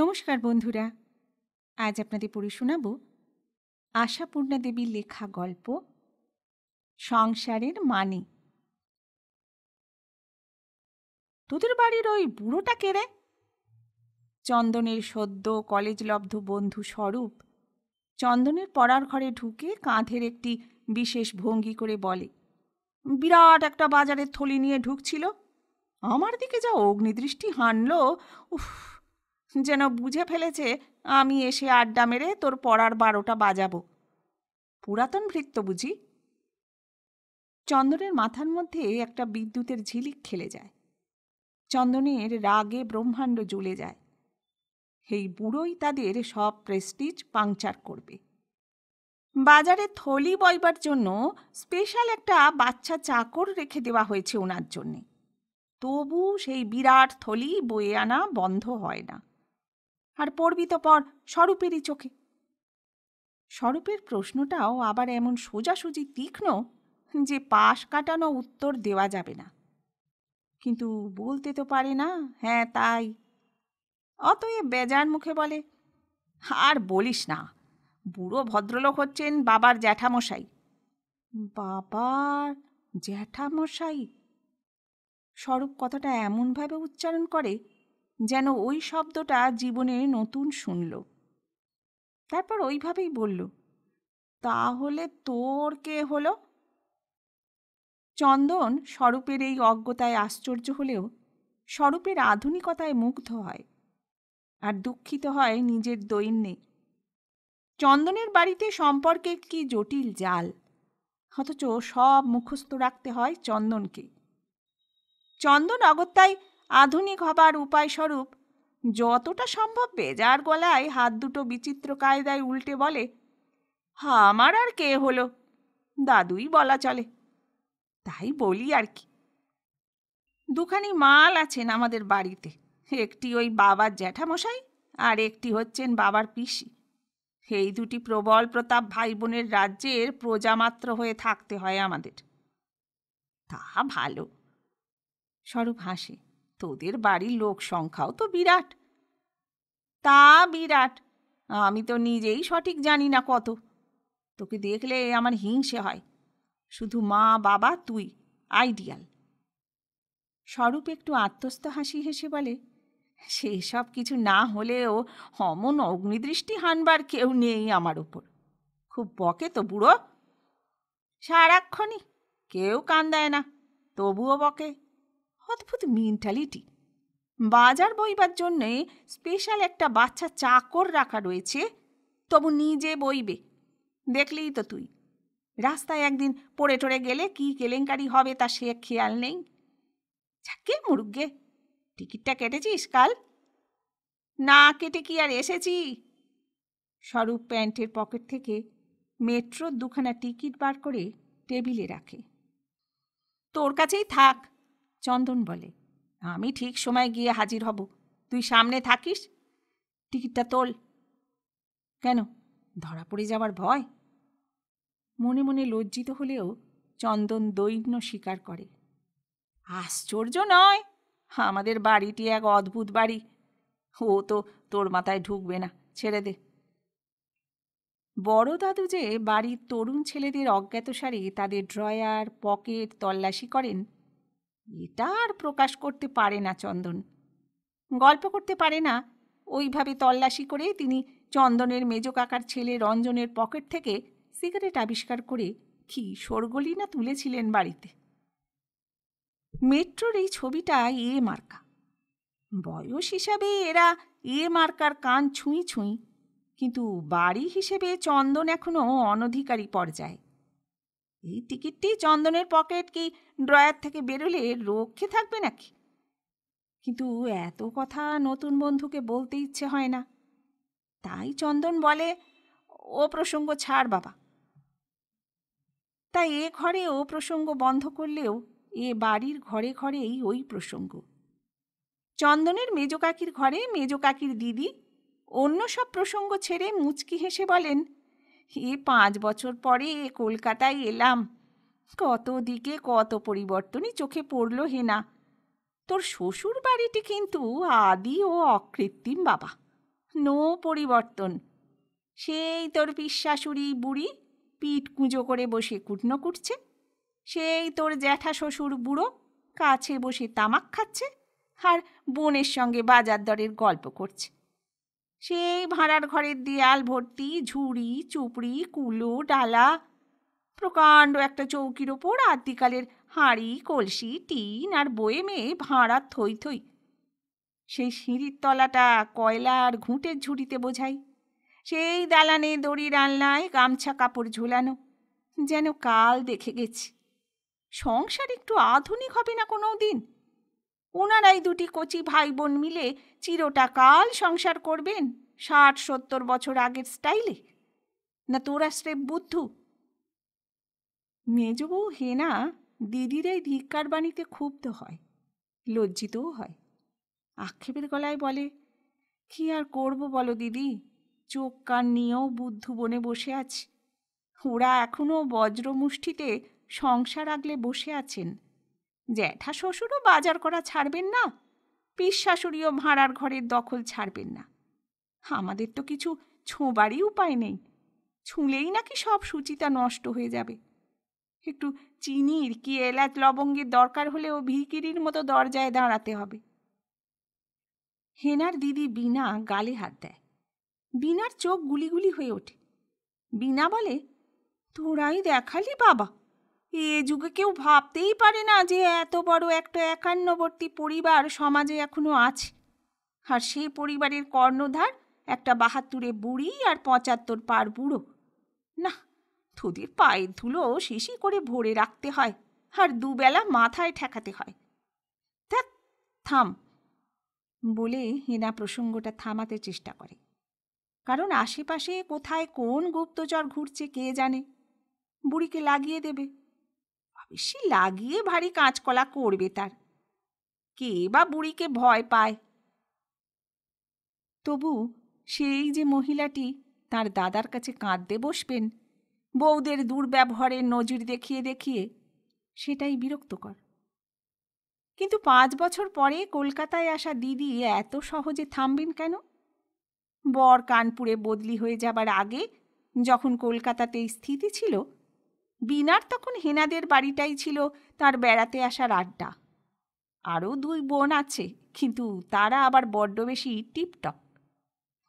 নমস্কার বন্ধুরা আজ আপনাদের পড়ে শোনাব আশাপূর্ণা দেবীর লেখা গল্প সংসারের মানে তোদের বাড়ির ওই বুড়োটা কে রে চন্দনের সদ্য কলেজলব্ধ বন্ধু স্বরূপ চন্দনের পড়ার ঘরে ঢুকে কাঁধের একটি বিশেষ ভঙ্গি করে বলে বিরাট একটা বাজারের থলি নিয়ে ঢুকছিল আমার দিকে যা অগ্নিদৃষ্টি হানল উফ যেন বুঝে ফেলেছে আমি এসে আড্ডা মেরে তোর পড়ার বারোটা বাজাবো পুরাতন ভৃত্য বুঝি চন্দনের মাথার মধ্যে একটা বিদ্যুতের ঝিলিক খেলে যায় চন্দনের রাগে ব্রহ্মাণ্ড জ্বলে যায় এই বুড়োই তাদের সব প্রেস্টিজ পাংচার করবে বাজারে থলি বইবার জন্য স্পেশাল একটা বাচ্চা চাকর রেখে দেওয়া হয়েছে ওনার জন্যে তবু সেই বিরাট থলি বয়ে আনা বন্ধ হয় না আর পড়বি তো পর স্বরূপেরই চোখে স্বরূপের প্রশ্নটাও আবার এমন সোজাসুজি তীক্ষ্ণ যে পাশ কাটানো উত্তর দেওয়া যাবে না কিন্তু বলতে তো পারে না হ্যাঁ তাই অতএব বেজার মুখে বলে আর বলিস না বুড়ো ভদ্রলোক হচ্ছেন বাবার জ্যাঠামশাই বাবার জ্যাঠামশাই স্বরূপ কথাটা এমনভাবে উচ্চারণ করে যেন ওই শব্দটা জীবনে নতুন শুনল তারপর ওইভাবেই বলল তাহলে তোর কে হলো চন্দন স্বরূপের এই অজ্ঞতায় আশ্চর্য হলেও স্বরূপের আধুনিকতায় মুগ্ধ হয় আর দুঃখিত হয় নিজের দৈন্যে চন্দনের বাড়িতে সম্পর্কে কি জটিল জাল অথচ সব মুখস্থ রাখতে হয় চন্দনকে চন্দন অগত্যায় আধুনিক হবার উপায়স্বরূপ যতটা সম্ভব বেজার গলায় হাত দুটো বিচিত্র কায়দায় উল্টে বলে হা আমার আর কে হলো দাদুই বলা চলে তাই বলি আর কি দুখানি মাল আছেন আমাদের বাড়িতে একটি ওই বাবার জ্যাঠামশাই আর একটি হচ্ছেন বাবার পিসি এই দুটি প্রবল প্রতাপ ভাই বোনের রাজ্যের প্রজামাত্র হয়ে থাকতে হয় আমাদের তা ভালো স্বরূপ হাসে তোদের বাড়ির লোক সংখ্যাও তো বিরাট তা বিরাট আমি তো নিজেই সঠিক জানি না কত তোকে দেখলে আমার হিংসে হয় শুধু মা বাবা তুই আইডিয়াল স্বরূপ একটু আত্মস্থ হাসি হেসে বলে সেসব কিছু না হলেও অমন অগ্নিদৃষ্টি হানবার কেউ নেই আমার ওপর খুব বকে তো বুড়ো সারাক্ষণই কেউ কান দেয় না তবুও বকে অদ্ভুত মেন্টালিটি বাজার বইবার জন্যে স্পেশাল একটা বাচ্চা চাকর রাখা রয়েছে তবু নিজে বইবে দেখলেই তো তুই রাস্তায় একদিন পড়ে টরে গেলে কি কেলেঙ্কারি হবে তা সে খেয়াল নেই কে মুরুগ্গে টিকিটটা কেটেছিস কাল না কেটে কি আর এসেছি স্বরূপ প্যান্টের পকেট থেকে মেট্রোর দুখানা টিকিট বার করে টেবিলে রাখে তোর কাছেই থাক চন্দন বলে আমি ঠিক সময় গিয়ে হাজির হব তুই সামনে থাকিস টিকিটটা তোল কেন ধরা পড়ে যাওয়ার ভয় মনে মনে লজ্জিত হলেও চন্দন দৈন্য স্বীকার করে আশ্চর্য নয় আমাদের বাড়িটি এক অদ্ভুত বাড়ি ও তো তোর মাথায় ঢুকবে না ছেড়ে দে বড় দাদু যে বাড়ির তরুণ ছেলেদের অজ্ঞাতসারে তাদের ড্রয়ার পকেট তল্লাশি করেন এটা আর প্রকাশ করতে পারে না চন্দন গল্প করতে পারে না ওইভাবে তল্লাশি করে তিনি চন্দনের মেজ কাকার ছেলে রঞ্জনের পকেট থেকে সিগারেট আবিষ্কার করে কি সরগলি না তুলেছিলেন বাড়িতে মেট্রোর এই ছবিটা এ মার্কা বয়স হিসাবে এরা এ মার্কার কান ছুঁই ছুঁই কিন্তু বাড়ি হিসেবে চন্দন এখনও অনধিকারী পর্যায়ে এই টিকিটটি চন্দনের পকেট কি ড্রয়ার থেকে বেরোলে রক্ষে থাকবে নাকি কিন্তু এত কথা নতুন বন্ধুকে বলতে ইচ্ছে হয় না তাই চন্দন বলে ও প্রসঙ্গ ছাড় বাবা তাই এ ঘরে ও প্রসঙ্গ বন্ধ করলেও এ বাড়ির ঘরে ঘরেই ওই প্রসঙ্গ চন্দনের মেজো কাকির ঘরে মেজো কাকির দিদি অন্য সব প্রসঙ্গ ছেড়ে মুচকি হেসে বলেন এ পাঁচ বছর পরে কলকাতায় এলাম কত দিকে কত পরিবর্তনই চোখে পড়ল হেনা তোর শ্বশুর বাড়িটি কিন্তু আদি ও অকৃত্রিম বাবা নো পরিবর্তন সেই তোর পিশ্বাশুড়ি বুড়ি পিঠ কুঁজো করে বসে কুটনো কুটছে সেই তোর জ্যাঠা শ্বশুর বুড়ো কাছে বসে তামাক খাচ্ছে আর বোনের সঙ্গে বাজার দরের গল্প করছে সেই ভাঁড়ার ঘরের দেয়াল ভর্তি ঝুড়ি চুপড়ি কুলো ডালা প্রকাণ্ড একটা চৌকির ওপর আদিকালের হাঁড়ি কলসি টিন আর বয়ে মেয়ে ভাঁড়ার থই থই সেই সিঁড়ির তলাটা কয়লার ঘুঁটের ঝুড়িতে বোঝাই সেই দালানে দড়ির আলনায় গামছা কাপড় ঝোলানো যেন কাল দেখে গেছি সংসার একটু আধুনিক হবে না কোনো দিন ওনারাই দুটি কচি ভাই বোন মিলে চিরটা কাল সংসার করবেন ষাট সত্তর বছর আগের স্টাইলে না তোরা স্রেফ বুদ্ধু মেজবউ হেনা দিদির এই ধিক্কার বাণীতে ক্ষুব্ধ হয় লজ্জিতও হয় আক্ষেপের গলায় বলে কি আর করব বলো দিদি চোখ কান নিয়েও বুদ্ধু বনে বসে আছি ওরা এখনও বজ্রমুষ্ঠিতে সংসার আগলে বসে আছেন জ্যাঠা শ্বশুরও বাজার করা ছাড়বেন না পিসশাশুড়িও ভাঁড়ার ঘরের দখল ছাড়বেন না আমাদের তো কিছু ছোঁবারই উপায় নেই ছুঁলেই নাকি সব সুচিতা নষ্ট হয়ে যাবে একটু চিনির কি এলাচ লবঙ্গের দরকার হলেও ভিকিরির মতো দরজায় দাঁড়াতে হবে হেনার দিদি বিনা গালে হাত দেয় বিনার চোখ গুলিগুলি হয়ে ওঠে বিনা বলে তোরাই দেখালি বাবা এ যুগে কেউ ভাবতেই পারে না যে এত বড় একটা একান্নবর্তী পরিবার সমাজে এখনো আছে আর সেই পরিবারের কর্ণধার একটা বাহাত্তরে বুড়ি আর পঁচাত্তর পার বুড়ো না তোদের পায়ের ধুলো শিশি করে ভরে রাখতে হয় আর দুবেলা মাথায় ঠেকাতে হয় দেখ থাম বলে হেনা প্রসঙ্গটা থামাতে চেষ্টা করে কারণ আশেপাশে কোথায় কোন গুপ্তচর ঘুরছে কে জানে বুড়িকে লাগিয়ে দেবে বেশি লাগিয়ে ভারী কাঁচকলা করবে তার কে বা বুড়িকে ভয় পায় তবু সেই যে মহিলাটি তার দাদার কাছে কাঁদতে বসবেন বউদের দুর্ব্যবহারের নজির দেখিয়ে দেখিয়ে সেটাই বিরক্তকর কিন্তু পাঁচ বছর পরে কলকাতায় আসা দিদি এত সহজে থামবেন কেন বর কানপুরে বদলি হয়ে যাবার আগে যখন কলকাতাতে স্থিতি ছিল বিনার তখন হেনাদের বাড়িটাই ছিল তার বেড়াতে আসার আড্ডা আরও দুই বোন আছে কিন্তু তারা আবার বড্ড বেশি টিপটপ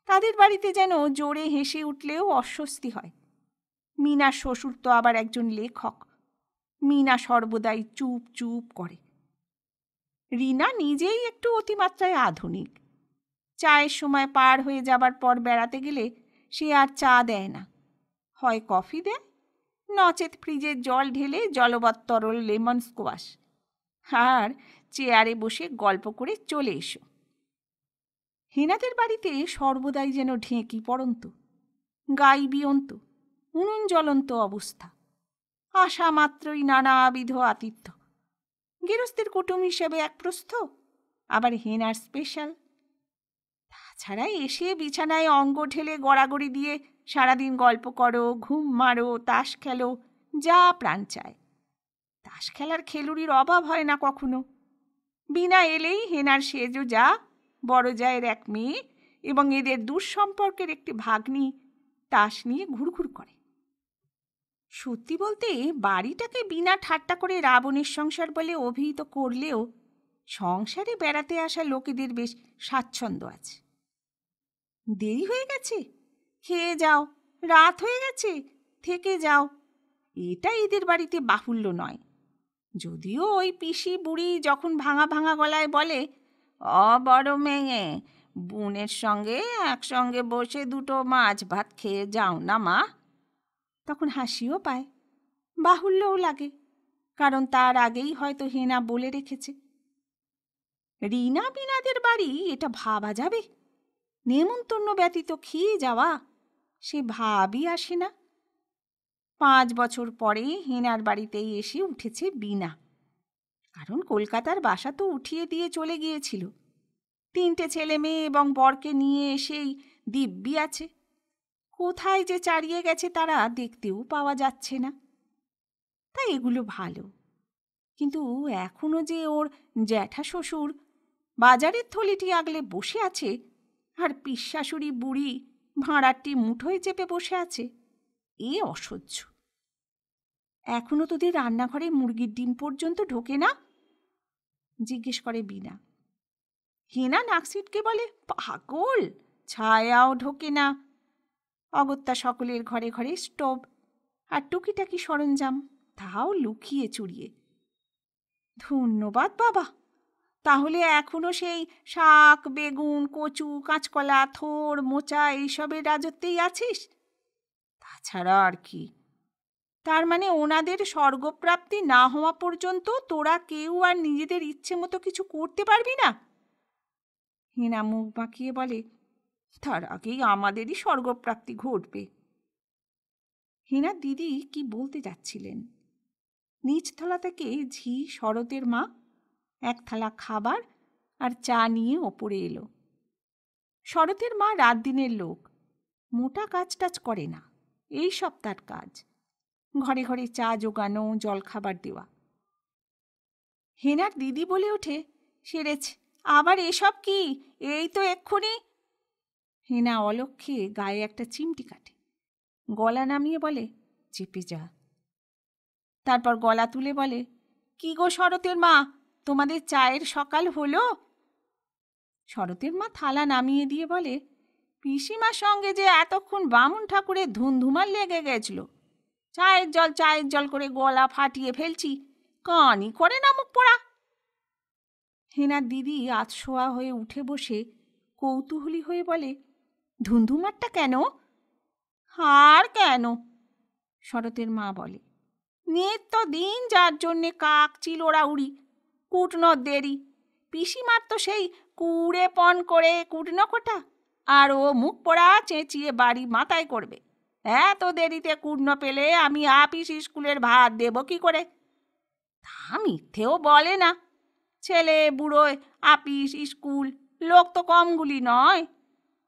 তাদের বাড়িতে যেন জোরে হেসে উঠলেও অস্বস্তি হয় মিনার শ্বশুর তো আবার একজন লেখক মিনা সর্বদাই চুপ চুপ করে রিনা নিজেই একটু অতিমাত্রায় আধুনিক চায়ের সময় পার হয়ে যাবার পর বেড়াতে গেলে সে আর চা দেয় না হয় কফি দেয় নচেত ফ্রিজে জল ঢেলে জলবৎ তরল লেমন স্কোয়াশ আর চেয়ারে বসে গল্প করে চলে এসো হেনাদের বাড়িতে সর্বদাই যেন ঢেঁকি পড়ন্ত গাই বিয়ন্ত উনুন জ্বলন্ত অবস্থা আশা মাত্রই নানাবিধ আতিথ্য গৃহস্থের কুটুম হিসেবে এক প্রস্থ আবার হেনার স্পেশাল তাছাড়া এসে বিছানায় অঙ্গ ঢেলে গড়াগড়ি দিয়ে সারাদিন গল্প করো ঘুম মারো তাস খেলো যা প্রাণ চায় তাস খেলার খেলুড়ির অভাব হয় না কখনো বিনা এলেই হেনার সেজো যা বড় জায়ের এক মেয়ে এবং এদের দুঃসম্পর্কের একটি ভাগ্নি তাস নিয়ে ঘুরঘুর করে সত্যি বলতে বাড়িটাকে বিনা ঠাট্টা করে রাবণের সংসার বলে অভিহিত করলেও সংসারে বেড়াতে আসা লোকেদের বেশ স্বাচ্ছন্দ্য আছে দেরি হয়ে গেছে খেয়ে যাও রাত হয়ে গেছে থেকে যাও এটা এদের বাড়িতে বাহুল্য নয় যদিও ওই পিসি বুড়ি যখন ভাঙা ভাঙা গলায় বলে অ বড় মেয়ে বোনের সঙ্গে একসঙ্গে বসে দুটো মাছ ভাত খেয়ে যাও না মা তখন হাসিও পায় বাহুল্যও লাগে কারণ তার আগেই হয়তো হেনা বলে রেখেছে রিনা বিনাদের বাড়ি এটা ভাবা যাবে নেমন্তন্ন ব্যতীত খেয়ে যাওয়া সে ভাবই আসে না পাঁচ বছর পরে হেনার বাড়িতেই এসে উঠেছে বিনা কারণ কলকাতার বাসা তো উঠিয়ে দিয়ে চলে গিয়েছিল তিনটে ছেলে মেয়ে এবং বরকে নিয়ে এসেই দিব্যি আছে কোথায় যে চারিয়ে গেছে তারা দেখতেও পাওয়া যাচ্ছে না তাই এগুলো ভালো কিন্তু এখনও যে ওর জ্যাঠা শ্বশুর বাজারের থলিটি আগলে বসে আছে আর পিসশাশুড়ি বুড়ি ভাঁড়াটি মুঠোয় চেপে বসে আছে এ অসহ্য এখনো তোদের রান্নাঘরে মুরগির ডিম পর্যন্ত ঢোকে না জিজ্ঞেস করে বিনা হেনা নাকসিটকে বলে পাগল ছায়াও ঢোকে না অগত্যা সকলের ঘরে ঘরে স্টোভ আর টুকিটাকি সরঞ্জাম তাও লুকিয়ে চুরিয়ে ধন্যবাদ বাবা তাহলে এখনও সেই শাক বেগুন কচু কাঁচকলা থোর মোচা এইসবের রাজত্বেই আছিস তাছাড়া আর কি তার মানে ওনাদের স্বর্গপ্রাপ্তি না হওয়া পর্যন্ত তোরা কেউ আর নিজেদের ইচ্ছে মতো কিছু করতে পারবি না হেনা মুখ বাঁকিয়ে বলে তার আগেই আমাদেরই স্বর্গপ্রাপ্তি ঘটবে হিনা দিদি কি বলতে যাচ্ছিলেন নিচতলা থেকে ঝি শরতের মা এক থালা খাবার আর চা নিয়ে ওপরে এলো শরতের মা রাত দিনের লোক মোটা কাজ টাজ করে না এই সব তার কাজ ঘরে ঘরে চা জোগানো জলখাবার দেওয়া হেনার দিদি বলে ওঠে সেরেছে আবার এসব কি এই তো এক্ষুনি হেনা অলক্ষে গায়ে একটা চিমটি কাটে গলা নামিয়ে বলে চেপে যা তারপর গলা তুলে বলে কি গো শরতের মা তোমাদের চায়ের সকাল হলো শরতের মা থালা নামিয়ে দিয়ে বলে পিসিমার সঙ্গে যে এতক্ষণ বামুন ঠাকুরের ধুমধুমার লেগে গেছিল চায়ের জল চায়ের জল করে গলা ফাটিয়ে ফেলছি কানি করে না মুখ পড়া হেনার দিদি আতশোয়া হয়ে উঠে বসে কৌতূহলী হয়ে বলে ধুমধুমারটা কেন আর কেন শরতের মা বলে নিত্য দিন যার জন্যে কাক চিল ওরা উড়ি কুটনো দেরি পিসিমার তো সেই কুড়ে পন করে কুটনো কোটা আর ও মুখ পড়া চেঁচিয়ে বাড়ি মাথায় করবে এত দেরিতে কুটনো পেলে আমি আপিস স্কুলের ভাত দেব কি করে তা মিথ্যেও বলে না ছেলে বুড়োয় আপিস স্কুল লোক তো কমগুলি নয়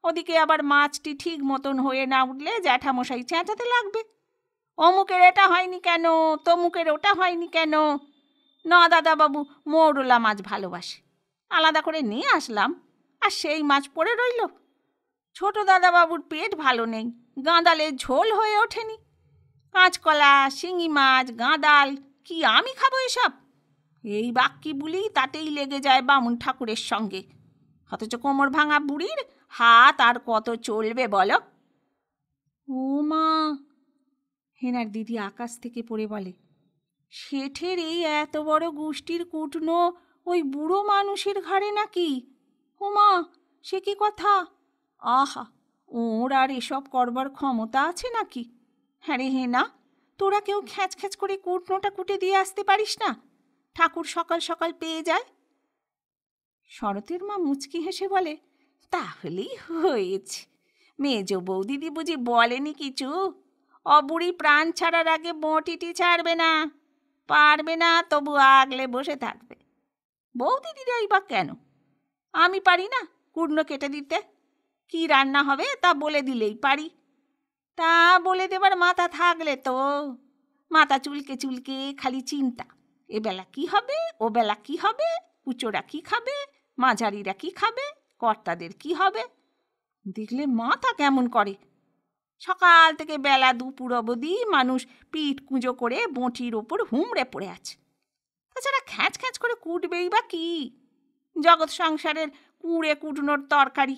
ওদিকে আবার মাছটি ঠিক মতন হয়ে না উঠলে জ্যাঠামশাই চেঁচাতে লাগবে অমুকের এটা হয়নি কেন তমুকের ওটা হয়নি কেন না দাদাবাবু মৌরলা মাছ ভালোবাসে আলাদা করে নিয়ে আসলাম আর সেই মাছ পড়ে রইল ছোট দাদাবাবুর পেট ভালো নেই গাঁদালের ঝোল হয়ে ওঠেনি কাঁচকলা শিঙি মাছ গাঁদাল কি আমি খাবো এসব এই বাক্যি বুলি তাতেই লেগে যায় বামুন ঠাকুরের সঙ্গে অথচ কোমর ভাঙা বুড়ির হাত আর কত চলবে বলো ও মা হেনার দিদি আকাশ থেকে পড়ে বলে শেঠের এই এত বড় গোষ্ঠীর কুটনো ওই বুড়ো মানুষের ঘাড়ে নাকি হুমা সে কি কথা আহা ওর আর এসব করবার ক্ষমতা আছে নাকি হ্যাঁ রে হে না তোরা কেউ খ্যাঁচ খ্যাঁচ করে কুটনোটা কুটে দিয়ে আসতে পারিস না ঠাকুর সকাল সকাল পেয়ে যায় শরতের মা মুচকি হেসে বলে তাহলেই হয়েছে মেজ বৌদিদি বুঝি বলেনি কিছু অবুড়ি প্রাণ ছাড়ার আগে বঁটিটি ছাড়বে না পারবে না তবু আগলে বসে থাকবে বৌদি দিদাই বা কেন আমি পারি না কুর্ণ কেটে দিতে কি রান্না হবে তা বলে দিলেই পারি তা বলে দেবার মাথা থাকলে তো মাথা চুলকে চুলকে খালি চিন্তা এবেলা কি হবে ওবেলা কি হবে উঁচোরা কি খাবে মাঝারিরা কি খাবে কর্তাদের কি হবে দেখলে মাথা কেমন করে সকাল থেকে বেলা দুপুর অবধি মানুষ পিঠ কুঁজো করে বঁটির ওপর হুমড়ে পড়ে আছে তাছাড়া খ্যাঁচ খ্যাঁচ করে কুটবেই বা কি জগৎ সংসারের কুঁড়ে কুটনোর তরকারি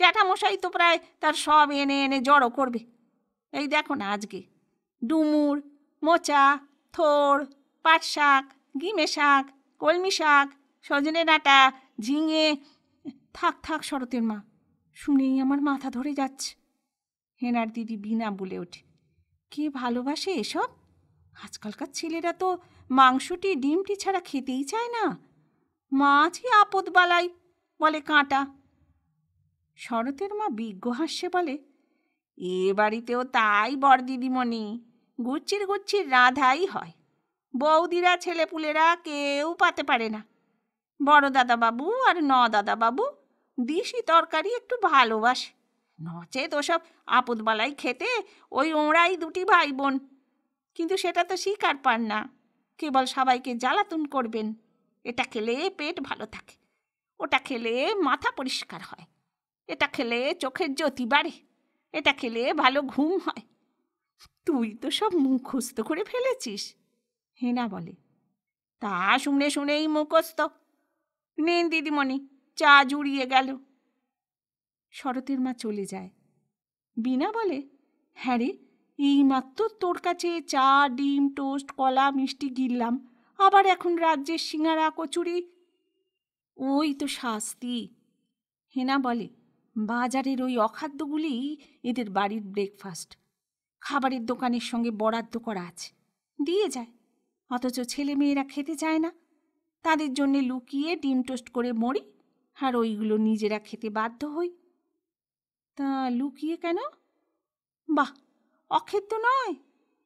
জ্যাঠামশাই তো প্রায় তার সব এনে এনে জড়ো করবে এই দেখো না আজকে ডুমুর মোচা থোর পাট শাক গিমে শাক কলমি শাক সজনে ডাঁটা ঝিঙে থাক থাক শরতের মা শুনেই আমার মাথা ধরে যাচ্ছে হেনার দিদি বিনা বলে ওঠে কি ভালোবাসে এসব আজকালকার ছেলেরা তো মাংসটি ডিমটি ছাড়া খেতেই চায় না মাছই আপদ বালাই বলে কাঁটা শরতের মা বিজ্ঞ হাস্যে বলে এ বাড়িতেও তাই বর দিদিমণি গুচ্ছির গুচ্ছির রাধাই হয় বৌদিরা ছেলেপুলেরা কেউ পাতে পারে না বড় দাদাবাবু আর ন দাদাবাবু দিশি তরকারি একটু ভালোবাসে নচেত ওসব আপদবালাই খেতে ওই ওঁরাই দুটি ভাই বোন কিন্তু সেটা তো শিকার পান না কেবল সবাইকে জ্বালাতুন করবেন এটা খেলে পেট ভালো থাকে ওটা খেলে মাথা পরিষ্কার হয় এটা খেলে চোখের জ্যোতি বাড়ে এটা খেলে ভালো ঘুম হয় তুই তো সব মুখস্থ করে ফেলেছিস হেনা বলে তা শুনে শুনেই মুখস্থ নিন দিদিমণি চা জুড়িয়ে গেল শরতের মা চলে যায় বিনা বলে হ্যাঁ রে এই মাত্র তোর কাছে চা ডিম টোস্ট কলা মিষ্টি গিললাম আবার এখন রাজ্যের সিঙারা কচুরি ওই তো শাস্তি হেনা বলে বাজারের ওই অখাদ্যগুলি এদের বাড়ির ব্রেকফাস্ট খাবারের দোকানের সঙ্গে বরাদ্দ করা আছে দিয়ে যায় অথচ ছেলে মেয়েরা খেতে চায় না তাদের জন্যে লুকিয়ে ডিম টোস্ট করে মরি আর ওইগুলো নিজেরা খেতে বাধ্য হই তা লুকিয়ে কেন বাহ তো নয়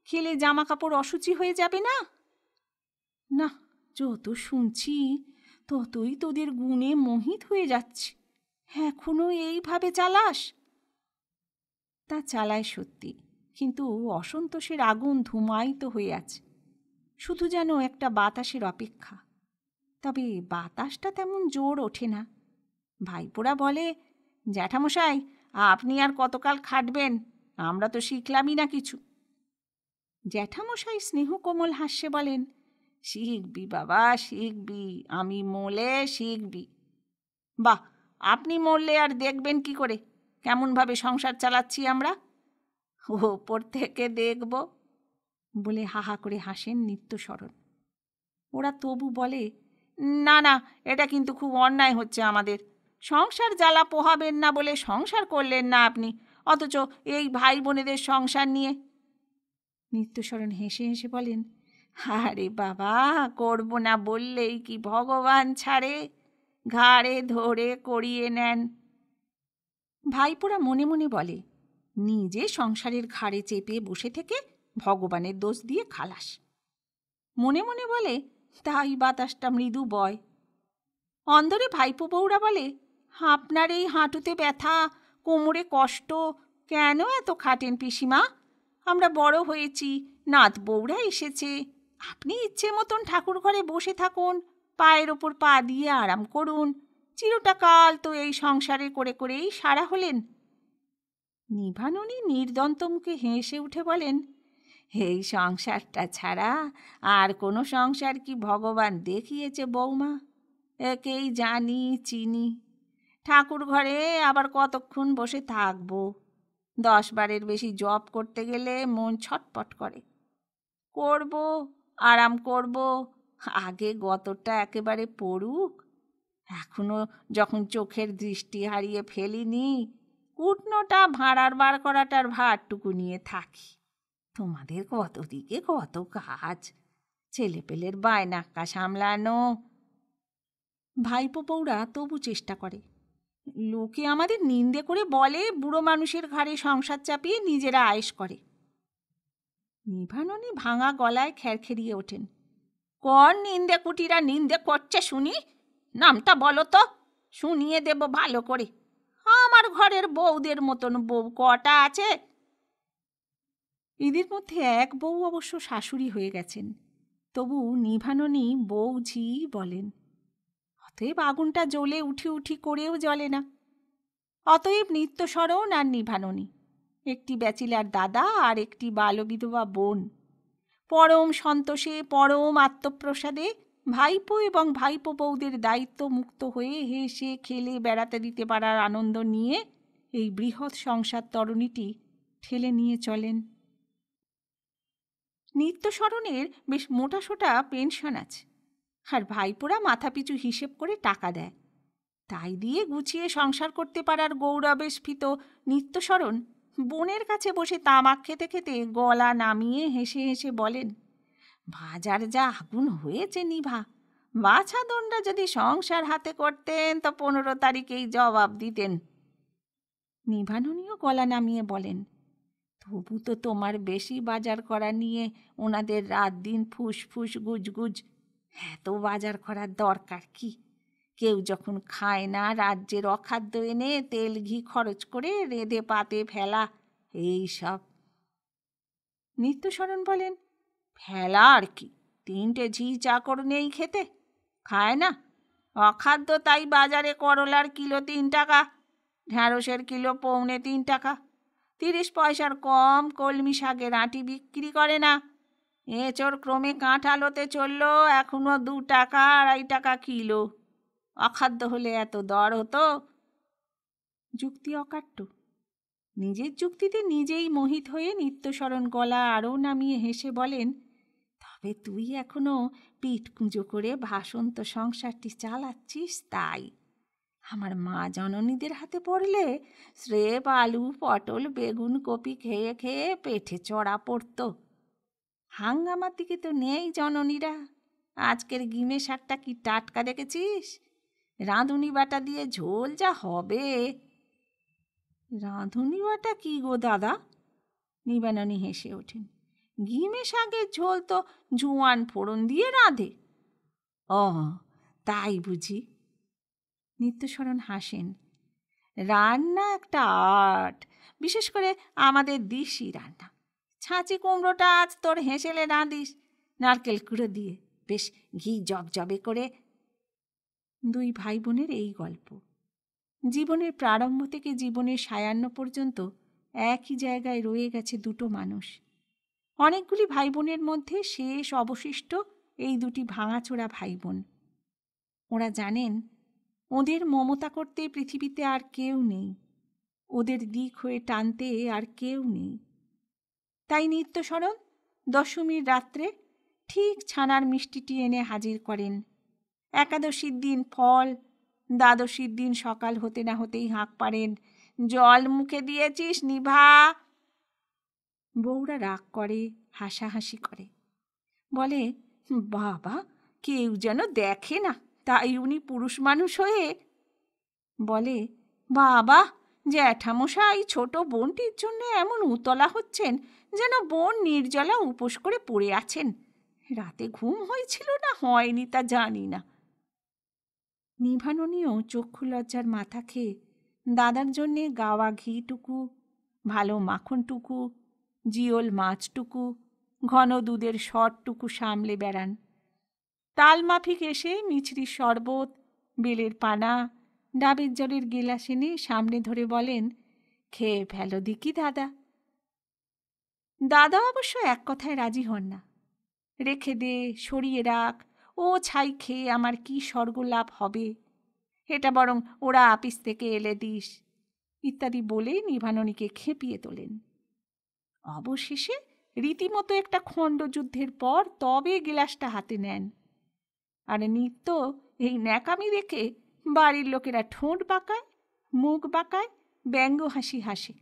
খেলে জামা কাপড় অসুচি হয়ে যাবে না না যত শুনছি ততই তোদের গুণে মোহিত হয়ে যাচ্ছে এখনো এইভাবে চালাস তা চালায় সত্যি কিন্তু অসন্তোষের আগুন ধুমায়িত হয়ে আছে শুধু যেন একটা বাতাসের অপেক্ষা তবে বাতাসটা তেমন জোর ওঠে না ভাইপোরা বলে জ্যাঠামশাই আপনি আর কতকাল খাটবেন আমরা তো শিখলামই না কিছু জ্যাঠামশাই স্নেহ কোমল হাস্যে বলেন শিখবি বাবা শিখবি আমি মোলে শিখবি বা আপনি মরলে আর দেখবেন কি করে কেমনভাবে সংসার চালাচ্ছি আমরা ওপর থেকে দেখব বলে হাহা করে হাসেন নিত্যস্মরণ ওরা তবু বলে না না এটা কিন্তু খুব অন্যায় হচ্ছে আমাদের সংসার জ্বালা পোহাবেন না বলে সংসার করলেন না আপনি অথচ এই ভাই বোনেদের সংসার নিয়ে নিত্যস্মরণ হেসে হেসে বলেন আরে বাবা করব না বললেই কি ভগবান ছাড়ে ঘাড়ে ধরে করিয়ে নেন ভাইপোরা মনে মনে বলে নিজে সংসারের ঘাড়ে চেপে বসে থেকে ভগবানের দোষ দিয়ে খালাস মনে মনে বলে তাই বাতাসটা মৃদু বয় অন্দরে ভাইপো বউরা বলে আপনার এই হাঁটুতে ব্যথা কোমরে কষ্ট কেন এত খাটেন পিসিমা আমরা বড় হয়েছি নাত বৌরা এসেছে আপনি ইচ্ছে মতন ঠাকুর ঘরে বসে থাকুন পায়ের ওপর পা দিয়ে আরাম করুন চিরটা কাল তো এই সংসারে করে করেই সারা হলেন নিভাননী নির্দন্ত মুখে হেসে উঠে বলেন এই সংসারটা ছাড়া আর কোনো সংসার কি ভগবান দেখিয়েছে বৌমা একেই জানি চিনি ঠাকুর ঘরে আবার কতক্ষণ বসে থাকবো দশ বারের বেশি জব করতে গেলে মন ছটপট করে করব আরাম করব আগে গতটা একেবারে পড়ুক এখনো যখন চোখের দৃষ্টি হারিয়ে ফেলিনি কুটনোটা ভাড়ার বার করাটার ভারটুকু নিয়ে থাকি তোমাদের কত দিকে কত কাজ ছেলেপেলের বায়নাক্কা সামলানো ভাইপো পৌরা তবু চেষ্টা করে লোকে আমাদের নিন্দে করে বলে বুড়ো মানুষের ঘাড়ে সংসার চাপিয়ে নিজেরা আয়েস করে নিভাননি ভাঙা গলায় খেরখেরিয়ে ওঠেন কর নিন্দে কুটিরা নিন্দে করছে শুনি নামটা বলো তো শুনিয়ে দেব ভালো করে আমার ঘরের বউদের মতন বউ কটা আছে এদের মধ্যে এক বউ অবশ্য শাশুড়ি হয়ে গেছেন তবু নিভাননি বউ ঝি বলেন অতএব আগুনটা জ্বলে উঠি উঠি করেও জ্বলে না অতএব নিত্যস্বরণ আর নিভাননী একটি ব্যাচিলার দাদা আর একটি বালবিধবা বোন পরম সন্তোষে পরম আত্মপ্রসাদে ভাইপো এবং ভাইপো বৌদের দায়িত্ব মুক্ত হয়ে হেসে খেলে বেড়াতে দিতে পারার আনন্দ নিয়ে এই বৃহৎ সংসার তরণীটি ঠেলে নিয়ে চলেন নিত্যস্মরণের বেশ মোটাসোটা পেনশন আছে আর ভাইপোরা মাথাপিছু হিসেব করে টাকা দেয় তাই দিয়ে গুছিয়ে সংসার করতে পারার গৌরবে স্ফীত নিত্যস্মরণ বোনের কাছে বসে তামাক খেতে খেতে গলা নামিয়ে হেসে হেসে বলেন বাজার যা আগুন হয়েছে নিভা দণ্ডা যদি সংসার হাতে করতেন তো পনেরো তারিখেই জবাব দিতেন নিভানুনিও গলা নামিয়ে বলেন তবু তো তোমার বেশি বাজার করা নিয়ে ওনাদের রাত দিন ফুসফুস গুজগুজ এত বাজার করার দরকার কি কেউ যখন খায় না রাজ্যের অখাদ্য এনে তেল ঘি খরচ করে রেঁধে পাতে ফেলা এই সব নিত্যস্মরণ বলেন ফেলা আর কি তিনটে ঝি চাকর নেই খেতে খায় না অখাদ্য তাই বাজারে করলার কিলো তিন টাকা ঢ্যাঁড়সের কিলো পৌনে তিন টাকা তিরিশ পয়সার কম কলমি শাকের আঁটি বিক্রি করে না এঁচোর ক্রমে কাঁঠালোতে চলল এখনও দু টাকা আড়াই টাকা কিলো অখাদ্য হলে এত দর হতো যুক্তি অকাট্য নিজের যুক্তিতে নিজেই মোহিত হয়ে নিত্যস্মরণ গলা আরও নামিয়ে হেসে বলেন তবে তুই এখনও পিঠ কুঁজো করে ভাসন্ত সংসারটি চালাচ্ছিস তাই আমার মা জননীদের হাতে পড়লে স্রেপ আলু পটল বেগুন কপি খেয়ে খেয়ে পেটে চড়া পড়তো হাঙ্গামার দিকে তো নেই জননীরা আজকের গিমে শাকটা কি টাটকা দেখেছিস রাঁধুনি বাটা দিয়ে ঝোল যা হবে রাঁধুনি বাটা কি গো দাদা নিবেননী হেসে ওঠেন গিমে শাকের ঝোল তো জোয়ান ফোড়ন দিয়ে রাঁধে ও তাই বুঝি নিত্যস্মরণ হাসেন রান্না একটা আর্ট বিশেষ করে আমাদের দিশি রান্না ছাঁচি কুমড়োটা আজ তোর হেঁসেলে দিস নারকেল কুড়ো দিয়ে বেশ ঘি জবজবে করে দুই ভাই বোনের এই গল্প জীবনের প্রারম্ভ থেকে জীবনের সায়ান্ন পর্যন্ত একই জায়গায় রয়ে গেছে দুটো মানুষ অনেকগুলি ভাই বোনের মধ্যে শেষ অবশিষ্ট এই দুটি ভাঙাচোরা ভাই বোন ওরা জানেন ওদের মমতা করতে পৃথিবীতে আর কেউ নেই ওদের দিক হয়ে টানতে আর কেউ নেই তাই নিত্য সরল দশমীর রাত্রে ঠিক ছানার মিষ্টিটি এনে হাজির করেন একাদশীর দিন ফল দ্বাদশীর দিন সকাল হতে না হতেই হাঁক পারেন জল মুখে দিয়েছিস নিভা বউরা রাগ করে হাসাহাসি করে বলে বাবা কেউ যেন দেখে না তাই উনি পুরুষ মানুষ হয়ে বলে বাবা জ্যাঠামশাই ছোট বোনটির জন্য এমন উতলা হচ্ছেন যেন বোন নির্জলা উপোস করে পড়ে আছেন রাতে ঘুম হয়েছিল না হয়নি তা জানি না নিভাননীয় চক্ষু লজ্জার মাথা খেয়ে দাদার জন্যে গাওয়া ঘিটুকু ভালো মাখনটুকু জিওল মাছটুকু ঘন দুধের শরটুকু সামলে বেড়ান তালমাফিক এসে মিছরির শরবত বেলের পানা ডাবের জলের গেলাস এনে সামনে ধরে বলেন খেয়ে ফেলো দিকি দাদা দাদা অবশ্য এক কথায় রাজি হন না রেখে দে সরিয়ে রাখ ও ছাই খেয়ে আমার কি স্বর্গলাভ হবে এটা বরং ওরা আপিস থেকে এলে দিস ইত্যাদি বলে নিভাননীকে খেপিয়ে তোলেন অবশেষে রীতিমতো একটা খণ্ডযুদ্ধের পর তবে গিলাসটা হাতে নেন আর নিত্য এই ন্যাকামি দেখে বাড়ির লোকেরা ঠোঁট বাঁকায় মুখ বাঁকায় ব্যঙ্গ হাসি হাসে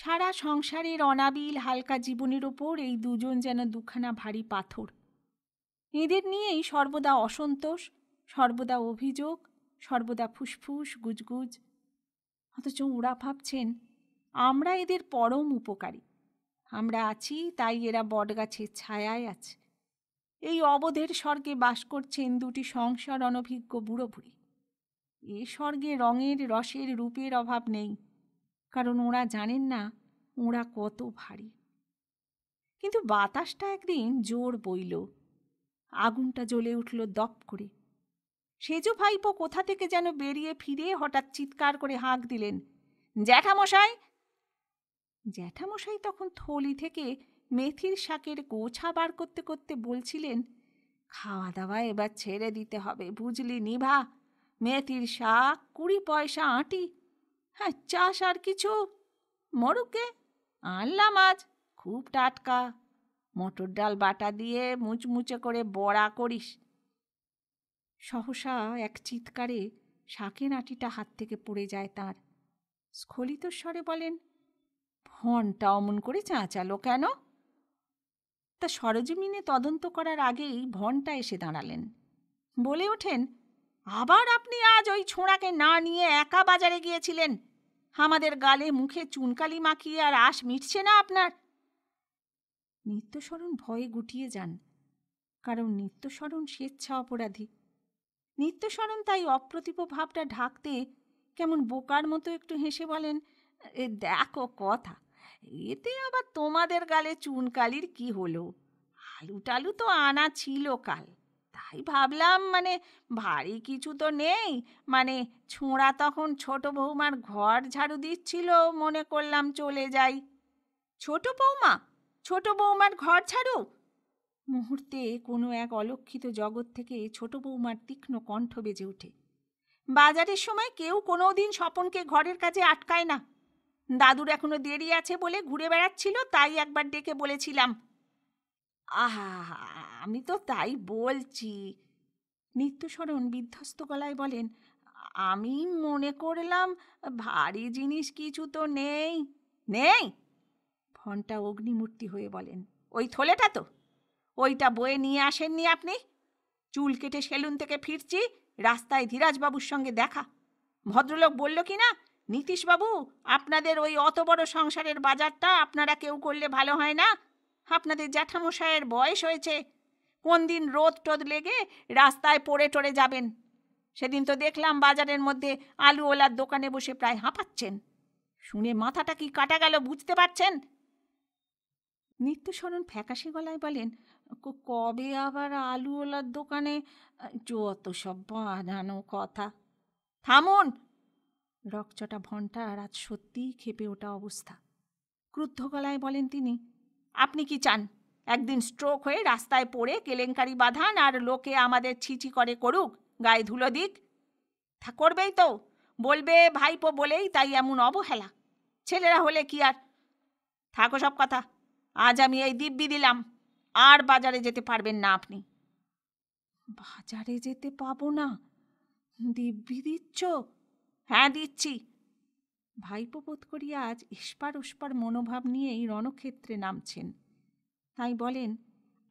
সারা সংসারের অনাবিল হালকা জীবনের ওপর এই দুজন যেন দুখানা ভারী পাথর এদের নিয়েই সর্বদা অসন্তোষ সর্বদা অভিযোগ সর্বদা ফুসফুস গুজগুজ অথচ ওরা ভাবছেন আমরা এদের পরম উপকারী আমরা আছি তাই এরা বটগাছের ছায়ায় আছে এই অবধের স্বর্গে বাস করছেন দুটি সংসার অনভিজ্ঞ বুড়ো বুড়ি এ স্বর্গে রঙের রসের রূপের অভাব নেই কারণ ওরা জানেন না ওরা কত ভারী কিন্তু বাতাসটা একদিন জোর বইল আগুনটা জ্বলে উঠল দপ করে সেজো ভাইপো কোথা থেকে যেন বেরিয়ে ফিরে হঠাৎ চিৎকার করে হাঁক দিলেন জ্যাঠামশাই জ্যাঠামশাই তখন থলি থেকে মেথির শাকের গোছা বার করতে করতে বলছিলেন খাওয়া দাওয়া এবার ছেড়ে দিতে হবে বুঝলি নিভা মেথির শাক কুড়ি পয়সা আঁটি হ্যাঁ চাষ আর কিছু মরুকে আনলাম আজ খুব টাটকা মটর ডাল বাটা দিয়ে মুচমুচে করে বড়া করিস সহসা এক চিৎকারে শাকের নাটিটা হাত থেকে পড়ে যায় তার স্খলিত স্বরে বলেন ফনটা অমন করে চাঁচালো কেন তা সরজমিনে তদন্ত করার আগেই ভনটা এসে দাঁড়ালেন বলে ওঠেন আবার আপনি আজ ওই ছোঁড়াকে না নিয়ে একা বাজারে গিয়েছিলেন আমাদের গালে মুখে চুনকালি মাখিয়ে আর আশ মিটছে না আপনার নিত্যস্মরণ ভয়ে গুটিয়ে যান কারণ নিত্যস্মরণ স্বেচ্ছা অপরাধী নিত্যস্মরণ তাই অপ্রতিপ ভাবটা ঢাকতে কেমন বোকার মতো একটু হেসে বলেন দেখো কথা এতে আবার তোমাদের গালে চুনকালির কি হলো আলু টালু তো আনা ছিল কাল তাই ভাবলাম মানে ভারী কিছু তো নেই মানে ছোঁড়া তখন ছোট বৌমার ঘর ঝাড়ু দিচ্ছিল মনে করলাম চলে যাই ছোট বৌমা ছোট বৌমার ঘর ঝাড়ু মুহূর্তে কোনো এক অলক্ষিত জগৎ থেকে ছোট বৌমার তীক্ষ্ণ কণ্ঠ বেজে ওঠে বাজারের সময় কেউ কোনো দিন স্বপনকে ঘরের কাছে আটকায় না দাদুর এখনো দেরি আছে বলে ঘুরে বেড়াচ্ছিল তাই একবার ডেকে বলেছিলাম আহা আমি তো তাই বলছি নিত্যস্মরণ বিধ্বস্ত গলায় বলেন আমি মনে করলাম ভারী জিনিস কিছু তো নেই নেই ফন্টা অগ্নিমূর্তি হয়ে বলেন ওই থলেটা তো ওইটা বয়ে নিয়ে আসেননি আপনি চুল কেটে সেলুন থেকে ফিরছি রাস্তায় ধীরাজবাবুর সঙ্গে দেখা ভদ্রলোক বলল কি না নীতিশবাবু আপনাদের ওই অত বড় সংসারের বাজারটা আপনারা কেউ করলে ভালো হয় না আপনাদের জ্যাঠামশায়ের বয়স হয়েছে কোন দিন রোদ টোদ লেগে রাস্তায় পড়ে টরে যাবেন সেদিন তো দেখলাম বাজারের মধ্যে আলুওয়ালার দোকানে বসে প্রায় হাঁপাচ্ছেন শুনে মাথাটা কি কাটা গেল বুঝতে পারছেন নিত্যস্মরণ ফ্যাকাশি গলায় বলেন কবে আবার আলুওয়ালার দোকানে যত সব বানানো কথা থামুন রকচটা আর আজ সত্যিই খেপে ওটা অবস্থা ক্রুদ্ধ গলায় বলেন তিনি আপনি কি চান একদিন স্ট্রোক হয়ে রাস্তায় পড়ে কেলেঙ্কারি বাঁধান আর লোকে আমাদের ছিচি করে করুক গায়ে ধুলো দিক তা করবেই তো বলবে ভাইপো বলেই তাই এমন অবহেলা ছেলেরা হলে কি আর থাকো সব কথা আজ আমি এই দিব্যি দিলাম আর বাজারে যেতে পারবেন না আপনি বাজারে যেতে পাবো না দিব্যি দিচ্ছ হ্যাঁ দিচ্ছি ভাইপো বোধ করিয়া আজ ইস্পার উস্পার মনোভাব নিয়েই রণক্ষেত্রে নামছেন তাই বলেন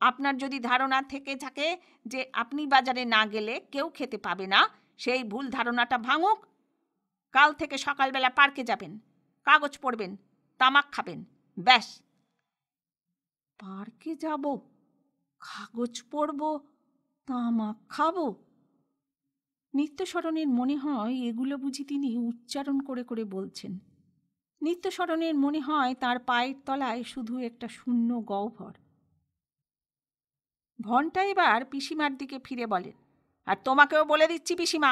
আপনার যদি ধারণা থেকে থাকে যে আপনি বাজারে না গেলে কেউ খেতে পাবে না সেই ভুল ধারণাটা ভাঙুক কাল থেকে সকালবেলা পার্কে যাবেন কাগজ পড়বেন তামাক খাবেন ব্যাস পার্কে যাব কাগজ পড়ব তামাক খাবো নিত্যস্মরণের মনে হয় এগুলো বুঝি তিনি উচ্চারণ করে করে বলছেন নিত্যস্মরণের মনে হয় তার পায়ের তলায় শুধু একটা শূন্য গহ্বর ভনটা এবার পিসিমার দিকে ফিরে বলেন আর তোমাকেও বলে দিচ্ছি পিসিমা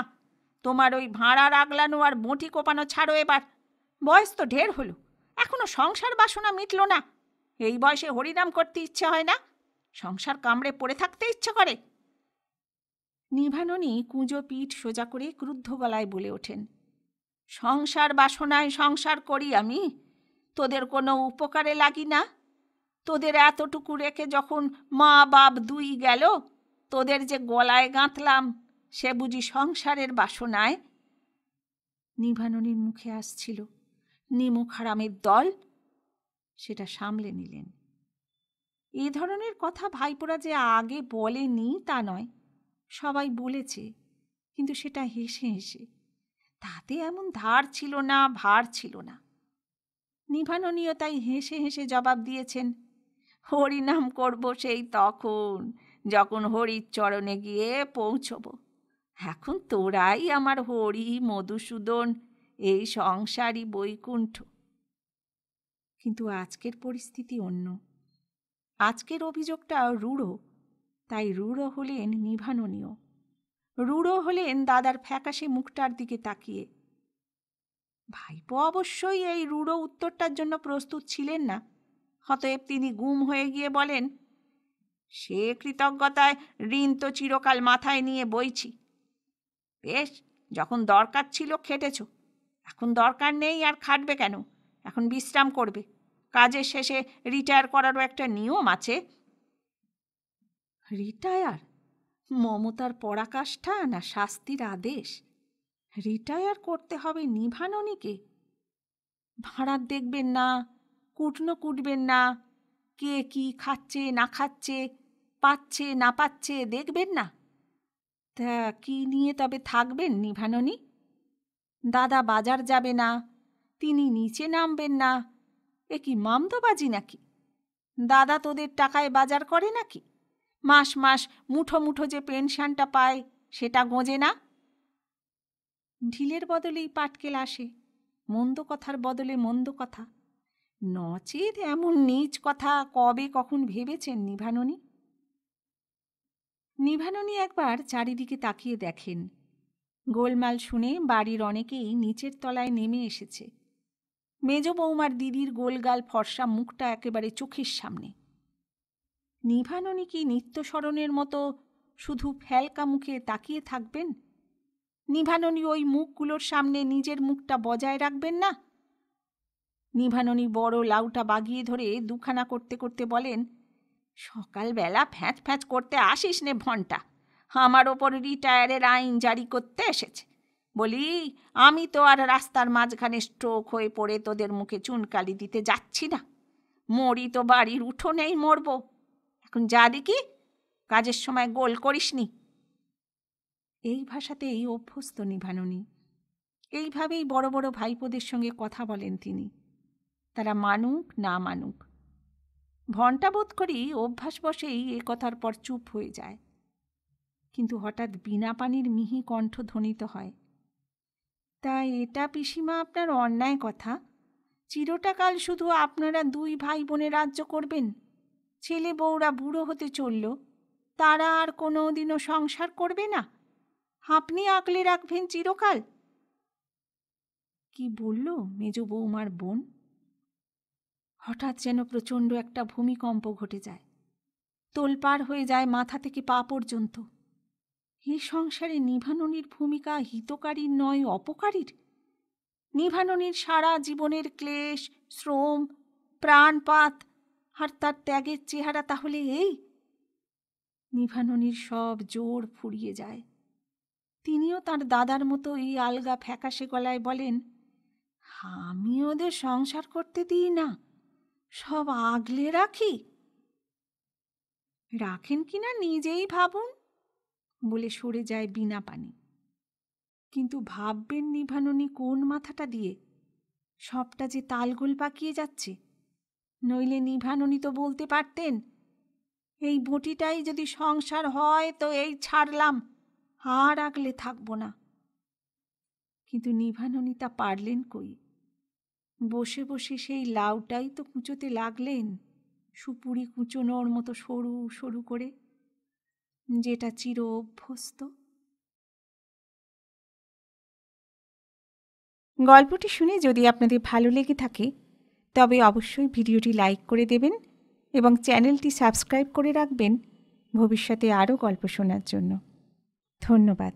তোমার ওই ভাঁড়া রাগলানো আর বঁটি কোপানো ছাড়ো এবার বয়স তো ঢের হলো এখনো সংসার বাসনা মিটল না এই বয়সে হরিনাম করতে ইচ্ছে হয় না সংসার কামড়ে পড়ে থাকতে ইচ্ছে করে নিভাননী কুঁজো পিঠ সোজা করে ক্রুদ্ধ গলায় বলে ওঠেন সংসার বাসনায় সংসার করি আমি তোদের কোনো উপকারে লাগি না তোদের এতটুকু রেখে যখন মা বাপ দুই গেল তোদের যে গলায় গাঁথলাম সে বুঝি সংসারের বাসনায় নিভাননীর মুখে আসছিল নিমুখ খারামের দল সেটা সামলে নিলেন এ ধরনের কথা ভাইপোরা যে আগে বলেনি তা নয় সবাই বলেছে কিন্তু সেটা হেসে হেসে তাতে এমন ধার ছিল না ভার ছিল না নিভাননীয় তাই হেসে হেসে জবাব দিয়েছেন হরিনাম করব সেই তখন যখন হরির চরণে গিয়ে পৌঁছব এখন তোরাই আমার হরি মধুসূদন এই সংসারী বৈকুণ্ঠ কিন্তু আজকের পরিস্থিতি অন্য আজকের অভিযোগটা রূঢ় তাই রূঢ় হলেন নিভাননীয় রূঢ় হলেন দাদার ফ্যাকাশে মুখটার দিকে তাকিয়ে ভাইপো অবশ্যই এই রূঢ় উত্তরটার জন্য প্রস্তুত ছিলেন না হতএব তিনি গুম হয়ে গিয়ে বলেন সে কৃতজ্ঞতায় ঋণ তো চিরকাল মাথায় নিয়ে বইছি বেশ যখন দরকার ছিল খেটেছ এখন দরকার নেই আর খাটবে কেন এখন বিশ্রাম করবে কাজের শেষে রিটায়ার করারও একটা নিয়ম আছে রিটায়ার মমতার পরাকাষ্ঠা না শাস্তির আদেশ রিটায়ার করতে হবে নিভাননীকে ভাড়ার দেখবেন না কুটনো কুটবেন না কে কি খাচ্ছে না খাচ্ছে পাচ্ছে না পাচ্ছে দেখবেন না তা কি নিয়ে তবে থাকবেন নিভাননী দাদা বাজার যাবে না তিনি নিচে নামবেন না এ কি মামদোবাজি নাকি দাদা তোদের টাকায় বাজার করে নাকি মাস মাস মুঠো মুঠো যে পেনশনটা পায় সেটা গোঁজে না ঢিলের বদলেই পাটকেল আসে মন্দ কথার বদলে মন্দ কথা নচেত এমন নিজ কথা কবে কখন ভেবেছেন নিভাননী নিভাননী একবার চারিদিকে তাকিয়ে দেখেন গোলমাল শুনে বাড়ির অনেকেই নিচের তলায় নেমে এসেছে মেজ বৌমার দিদির গোলগাল ফর্সা মুখটা একেবারে চোখের সামনে নিভাননি কি নিত্যস্মরণের মতো শুধু ফ্যালকা মুখে তাকিয়ে থাকবেন নিভাননী ওই মুখগুলোর সামনে নিজের মুখটা বজায় রাখবেন না নিভাননী বড় লাউটা বাগিয়ে ধরে দুখানা করতে করতে বলেন সকালবেলা ফ্যাঁচ ফ্যাঁচ করতে আসিস নে ভন্টা আমার ওপর রিটায়ারের আইন জারি করতে এসেছে বলি আমি তো আর রাস্তার মাঝখানে স্ট্রোক হয়ে পড়ে তোদের মুখে চুনকালি দিতে যাচ্ছি না মরি তো বাড়ির উঠোনেই মরবো এখন যা দেখি কাজের সময় গোল করিসনি এই ভাষাতেই অভ্যস্ত নিভানুনি এইভাবেই বড় বড় ভাইপোদের সঙ্গে কথা বলেন তিনি তারা মানুক না মানুক ঘণ্টা বোধ করি বসেই এ কথার পর চুপ হয়ে যায় কিন্তু হঠাৎ বিনা পানির মিহি কণ্ঠ ধ্বনিত হয় তা এটা পিসিমা আপনার অন্যায় কথা চিরটাকাল শুধু আপনারা দুই ভাই বোনে রাজ্য করবেন ছেলে বউরা বুড়ো হতে চলল তারা আর কোনো দিনও সংসার করবে না আপনি আঁকলে রাখবেন চিরকাল কি বলল মেজ বৌমার বোন হঠাৎ যেন প্রচণ্ড একটা ভূমিকম্প ঘটে যায় তোলপাড় হয়ে যায় মাথা থেকে পা পর্যন্ত এ সংসারে নিভাননির ভূমিকা হিতকারীর নয় অপকারীর নিভাননির সারা জীবনের ক্লেশ শ্রম প্রাণপাত আর তার ত্যাগের চেহারা তাহলে এই নিভাননির সব জোর ফুরিয়ে যায় তিনিও তার দাদার মতো এই আলগা ফ্যাকাশে গলায় বলেন আমি ওদের সংসার করতে দিই না সব আগলে রাখি রাখেন কিনা নিজেই ভাবুন বলে সরে যায় বিনা পানি কিন্তু ভাববেন নিভাননি কোন মাথাটা দিয়ে সবটা যে তালগোল পাকিয়ে যাচ্ছে নইলে নিভাননি তো বলতে পারতেন এই বটিটাই যদি সংসার হয় তো এই ছাড়লাম আর আগলে থাকব না কিন্তু নিভাননি তা পারলেন কই বসে বসে সেই লাউটাই তো কুঁচোতে লাগলেন সুপুরি কুঁচোনোর মতো সরু সরু করে যেটা চির অভ্যস্ত গল্পটি শুনে যদি আপনাদের ভালো লেগে থাকে তবে অবশ্যই ভিডিওটি লাইক করে দেবেন এবং চ্যানেলটি সাবস্ক্রাইব করে রাখবেন ভবিষ্যতে আরও গল্প শোনার জন্য ধন্যবাদ